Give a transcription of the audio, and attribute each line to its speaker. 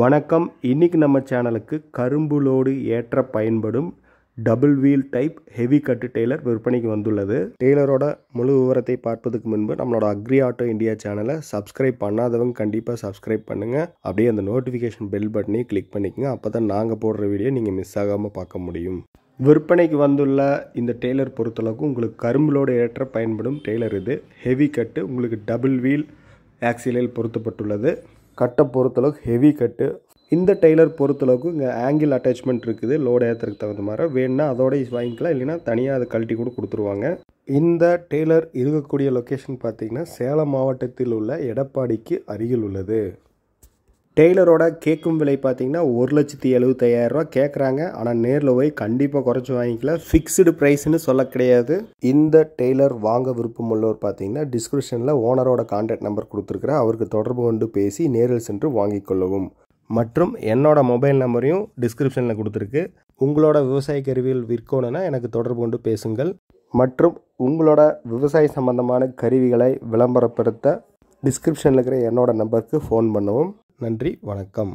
Speaker 1: வணக்கம் இன்றைக்கி நம்ம சேனலுக்கு கரும்புலோடு ஏற்ற பயன்படும் டபுள் வீல் டைப் ஹெவி கட்டு டெய்லர் விற்பனைக்கு வந்துள்ளது டெய்லரோட முழு விவரத்தை பார்ப்பதுக்கு முன்பு நம்மளோட அக்ரி ஆட்டோ இந்தியா சேனலை சப்ஸ்கிரைப் பண்ணாதவங்க கண்டிப்பாக சப்ஸ்கிரைப் பண்ணுங்கள் அப்படியே அந்த நோட்டிஃபிகேஷன் பெல் பட்டனையும் கிளிக் பண்ணிக்கோங்க அப்போ தான் நாங்கள் போடுற வீடியோ நீங்கள் மிஸ் ஆகாமல் பார்க்க முடியும் விற்பனைக்கு வந்துள்ள இந்த டெய்லர் பொறுத்தளவுக்கு உங்களுக்கு கரும்புலோடு ஏற்ற பயன்படும் டெய்லர் இது ஹெவி கட்டு உங்களுக்கு டபுள் வீல் ஆக்சிலில் பொருத்தப்பட்டுள்ளது கட்டை பொறுத்தளவுக்கு ஹெவி கட்டு இந்த டெய்லர் பொறுத்தளவுக்கு இங்கே ஆங்கிள் அட்டாச்மெண்ட் இருக்குது லோடு ஏற்றுறதுக்கு தகுந்த மாதிரி வேணுன்னா அதோட வாங்கிக்கலாம் இல்லைன்னா தனியாக அதை கழட்டி கூட கொடுத்துருவாங்க இந்த டெய்லர் இருக்கக்கூடிய லொக்கேஷன் பார்த்திங்கன்னா சேலம் மாவட்டத்தில் உள்ள எடப்பாடிக்கு அருகில் உள்ளது டெய்லரோட கேட்கும் விலை பார்த்திங்கன்னா ஒரு லட்சத்தி எழுபத்தையாயிரரூவா கேட்குறாங்க ஆனால் நேரில் போய் கண்டிப்பாக குறைச்சி வாங்கிக்கல ஃபிக்ஸ்டு ப்ரைஸ்னு சொல்ல கிடையாது இந்த டெய்லர் வாங்க விருப்பம் உள்ளவர் பார்த்தீங்கன்னா டிஸ்கிரிப்ஷனில் ஓனரோட கான்டாக்ட் நம்பர் கொடுத்துருக்குறேன் அவருக்கு தொடர்பு கொண்டு பேசி நேரில் சென்று வாங்கிக் கொள்ளவும் மற்றும் என்னோடய மொபைல் நம்பரையும் டிஸ்கிரிப்ஷனில் கொடுத்துருக்கு உங்களோட விவசாய கருவிகள் விற்கணுன்னா எனக்கு தொடர்பு கொண்டு பேசுங்கள் மற்றும் உங்களோட விவசாய சம்பந்தமான கருவிகளை விளம்பரப்படுத்த டிஸ்கிரிப்ஷனில் இருக்கிற என்னோடய நம்பருக்கு ஃபோன் பண்ணவும் நன்றி வணக்கம்